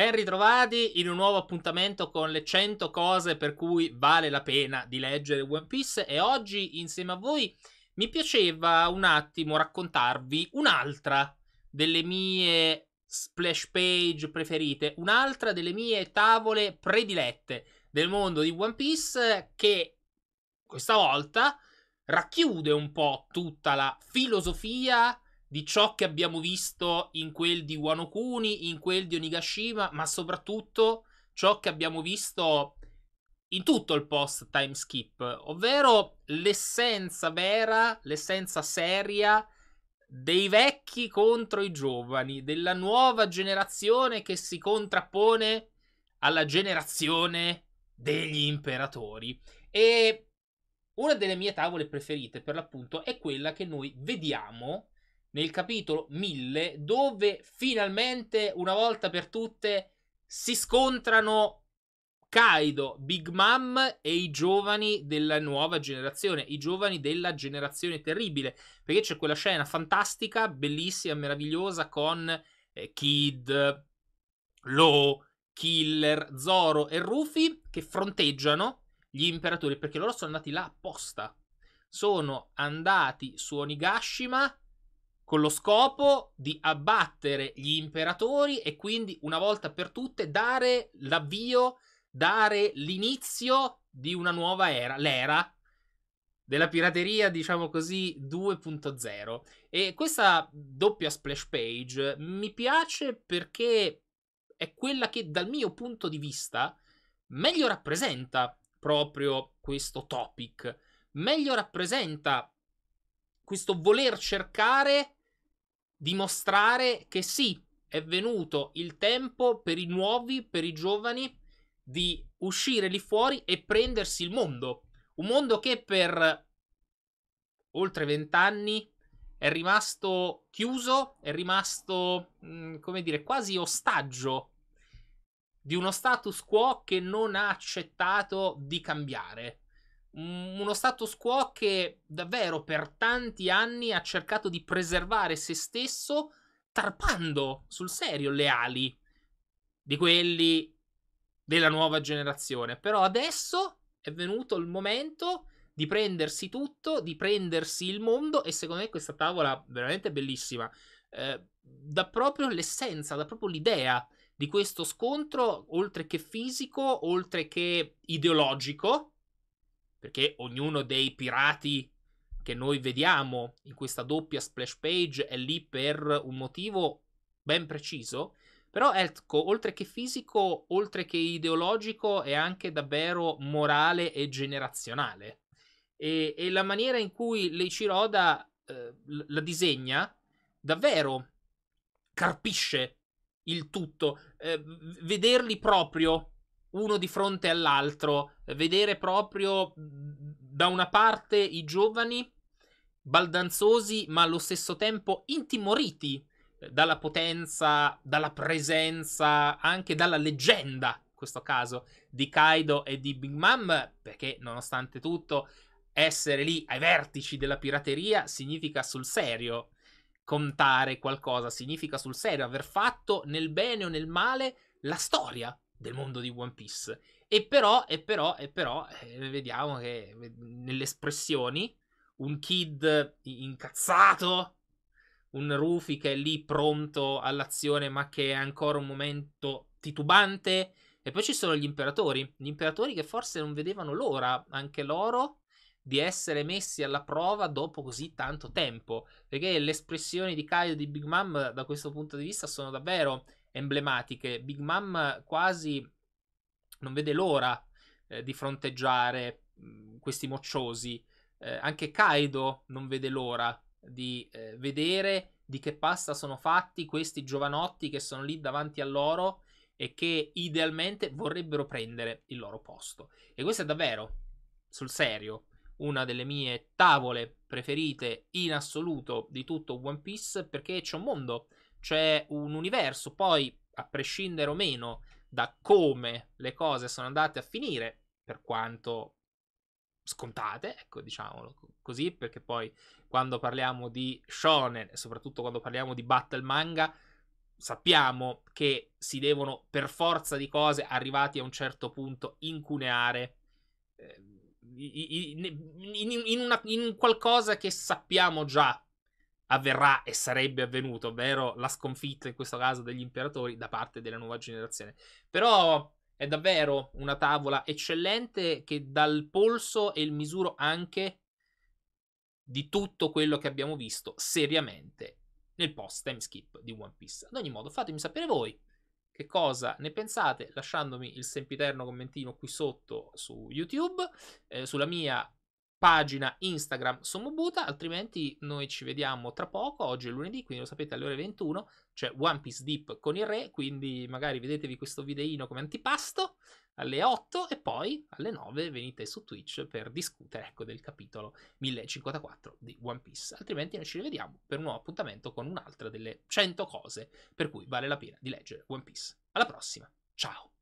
Ben ritrovati in un nuovo appuntamento con le 100 cose per cui vale la pena di leggere One Piece e oggi insieme a voi mi piaceva un attimo raccontarvi un'altra delle mie splash page preferite, un'altra delle mie tavole predilette del mondo di One Piece che questa volta racchiude un po' tutta la filosofia di ciò che abbiamo visto in quel di Wano Kuni, in quel di Onigashima, ma soprattutto ciò che abbiamo visto in tutto il post time skip, ovvero l'essenza vera, l'essenza seria dei vecchi contro i giovani, della nuova generazione che si contrappone alla generazione degli imperatori. E una delle mie tavole preferite, per l'appunto, è quella che noi vediamo nel capitolo 1000, dove finalmente, una volta per tutte, si scontrano Kaido, Big Mom e i giovani della nuova generazione, i giovani della generazione terribile, perché c'è quella scena fantastica, bellissima, meravigliosa con eh, Kid, Lo, Killer, Zoro e Rufy che fronteggiano gli imperatori perché loro sono andati là apposta. Sono andati su Onigashima con lo scopo di abbattere gli imperatori e quindi una volta per tutte dare l'avvio, dare l'inizio di una nuova era, l'era della pirateria, diciamo così, 2.0. E questa doppia splash page mi piace perché è quella che dal mio punto di vista meglio rappresenta proprio questo topic, meglio rappresenta questo voler cercare dimostrare che sì, è venuto il tempo per i nuovi, per i giovani, di uscire lì fuori e prendersi il mondo. Un mondo che per oltre vent'anni è rimasto chiuso, è rimasto, mm, come dire, quasi ostaggio di uno status quo che non ha accettato di cambiare uno status quo che davvero per tanti anni ha cercato di preservare se stesso tarpando sul serio le ali di quelli della nuova generazione. Però adesso è venuto il momento di prendersi tutto, di prendersi il mondo e secondo me questa tavola veramente bellissima. Eh, dà proprio l'essenza, dà proprio l'idea di questo scontro, oltre che fisico, oltre che ideologico, perché ognuno dei pirati che noi vediamo in questa doppia splash page è lì per un motivo ben preciso. Però ecco, oltre che fisico, oltre che ideologico, è anche davvero morale e generazionale. E, e la maniera in cui Leichiroda eh, la disegna davvero carpisce il tutto. Eh, vederli proprio uno di fronte all'altro, vedere proprio mhmm, da una parte i giovani baldanzosi ma allo stesso tempo intimoriti eh, dalla potenza, dalla presenza, anche dalla leggenda, in questo caso, di Kaido e di Big Mom, perché nonostante tutto essere lì ai vertici della pirateria significa sul serio contare qualcosa, significa sul serio aver fatto nel bene o nel male la storia del mondo di One Piece. E però, e però, e però, eh, vediamo che nelle espressioni un kid incazzato, un Rufy che è lì pronto all'azione ma che è ancora un momento titubante. E poi ci sono gli imperatori, gli imperatori che forse non vedevano l'ora, anche loro, di essere messi alla prova dopo così tanto tempo. Perché le espressioni di Kaido e di Big Mom da questo punto di vista sono davvero emblematiche. Big Mom quasi non vede l'ora eh, di fronteggiare mh, questi mocciosi. Eh, anche Kaido non vede l'ora di eh, vedere di che pasta sono fatti questi giovanotti che sono lì davanti a loro e che idealmente vorrebbero prendere il loro posto. E questa è davvero, sul serio, una delle mie tavole preferite in assoluto di tutto One Piece perché c'è un mondo c'è un universo, poi a prescindere o meno da come le cose sono andate a finire, per quanto scontate, ecco diciamolo così, perché poi quando parliamo di shonen e soprattutto quando parliamo di battle manga, sappiamo che si devono per forza di cose, arrivati a un certo punto, incuneare eh, in, in, una, in, qualcosa che sappiamo già avverrà e sarebbe avvenuto, ovvero la sconfitta in questo caso degli imperatori da parte della nuova generazione. Però è davvero una tavola eccellente che dà il polso e il misuro anche di tutto quello che abbiamo visto seriamente nel post time skip di One Piece. Ad ogni modo, fatemi sapere voi che cosa ne pensate lasciandomi il sempiterno commentino qui sotto su YouTube, eh, sulla mia pagina Instagram Somobuta, altrimenti noi ci vediamo tra poco, oggi è lunedì, quindi lo sapete alle ore 21, c'è One Piece Deep con il re, quindi magari vedetevi questo videino come antipasto alle 8 e poi alle 9 venite su Twitch per discutere ecco, del capitolo 1054 di One Piece, altrimenti noi ci rivediamo per un nuovo appuntamento con un'altra delle 100 cose per cui vale la pena di leggere One Piece. Alla prossima, ciao!